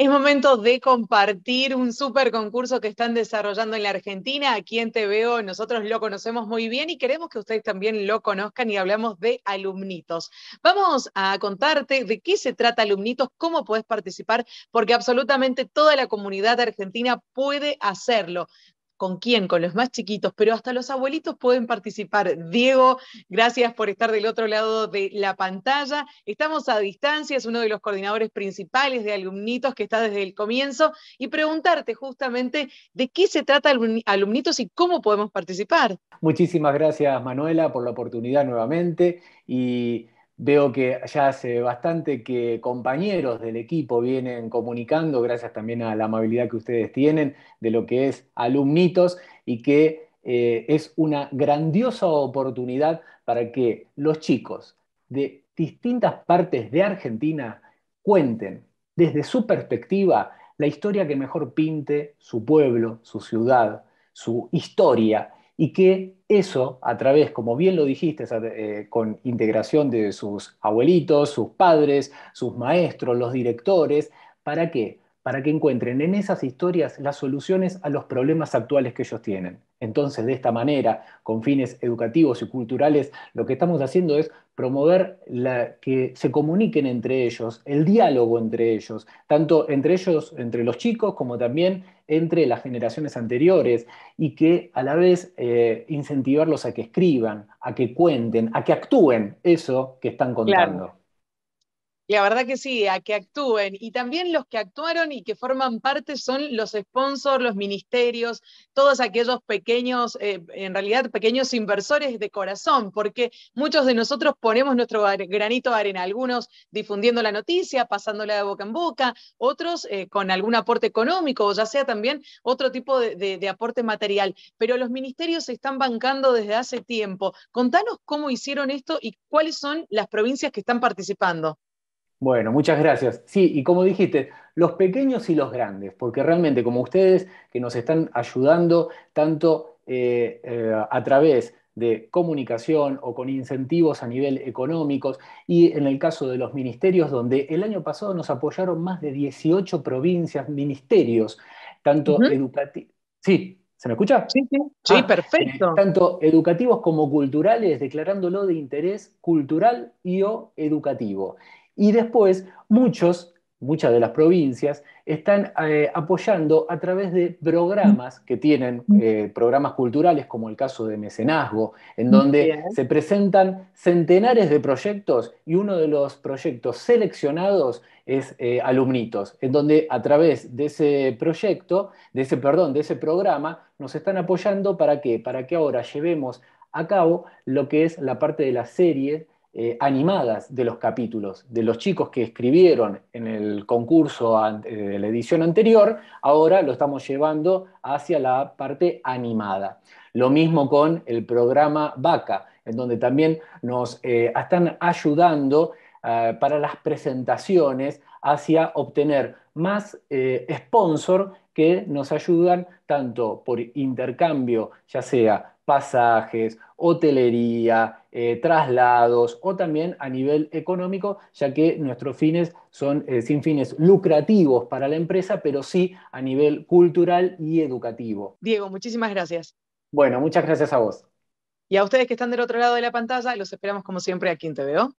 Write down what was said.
Es momento de compartir un super concurso que están desarrollando en la Argentina. Aquí en Te Veo nosotros lo conocemos muy bien y queremos que ustedes también lo conozcan y hablamos de alumnitos. Vamos a contarte de qué se trata alumnitos, cómo puedes participar, porque absolutamente toda la comunidad argentina puede hacerlo. ¿Con quién? Con los más chiquitos, pero hasta los abuelitos pueden participar. Diego, gracias por estar del otro lado de la pantalla. Estamos a distancia, es uno de los coordinadores principales de alumnitos que está desde el comienzo y preguntarte justamente de qué se trata alumnitos y cómo podemos participar. Muchísimas gracias, Manuela, por la oportunidad nuevamente y Veo que ya hace bastante que compañeros del equipo vienen comunicando, gracias también a la amabilidad que ustedes tienen, de lo que es alumnitos y que eh, es una grandiosa oportunidad para que los chicos de distintas partes de Argentina cuenten desde su perspectiva la historia que mejor pinte su pueblo, su ciudad, su historia y que eso, a través, como bien lo dijiste, eh, con integración de sus abuelitos, sus padres, sus maestros, los directores, ¿para qué? para que encuentren en esas historias las soluciones a los problemas actuales que ellos tienen. Entonces, de esta manera, con fines educativos y culturales, lo que estamos haciendo es promover que se comuniquen entre ellos, el diálogo entre ellos, tanto entre ellos, entre los chicos, como también entre las generaciones anteriores, y que a la vez eh, incentivarlos a que escriban, a que cuenten, a que actúen eso que están contando. La verdad que sí, a que actúen. Y también los que actuaron y que forman parte son los sponsors, los ministerios, todos aquellos pequeños, eh, en realidad pequeños inversores de corazón, porque muchos de nosotros ponemos nuestro granito de arena, algunos difundiendo la noticia, pasándola de boca en boca, otros eh, con algún aporte económico o ya sea también otro tipo de aporte material. Pero los ministerios se están bancando desde hace tiempo. Contanos cómo hicieron esto y cuáles son las provincias que están participando. Bueno, muchas gracias. Sí, y como dijiste, los pequeños y los grandes, porque realmente como ustedes que nos están ayudando tanto eh, eh, a través de comunicación o con incentivos a nivel económicos y en el caso de los ministerios donde el año pasado nos apoyaron más de 18 provincias, ministerios, tanto educativos. Sí, ¿Se me escucha? Sí, ah, perfecto. Eh, tanto educativos como culturales, declarándolo de interés cultural y o educativo. Y después, muchos, muchas de las provincias, están eh, apoyando a través de programas que tienen, mm. eh, programas culturales como el caso de Mecenazgo, en donde se presentan centenares de proyectos y uno de los proyectos seleccionados es eh, Alumnitos, en donde a través de ese proyecto, de ese, perdón, de ese programa, nos están apoyando para qué? Para que ahora llevemos a cabo lo que es la parte de la serie eh, animadas de los capítulos, de los chicos que escribieron en el concurso eh, de la edición anterior, ahora lo estamos llevando hacia la parte animada. Lo mismo con el programa Vaca, en donde también nos eh, están ayudando para las presentaciones hacia obtener más sponsor que nos ayudan tanto por intercambio, ya sea pasajes, hotelería, eh, traslados o también a nivel económico, ya que nuestros fines son eh, sin fines lucrativos para la empresa, pero sí a nivel cultural y educativo. Diego, muchísimas gracias. Bueno, muchas gracias a vos. Y a ustedes que están del otro lado de la pantalla, los esperamos como siempre aquí en TVO.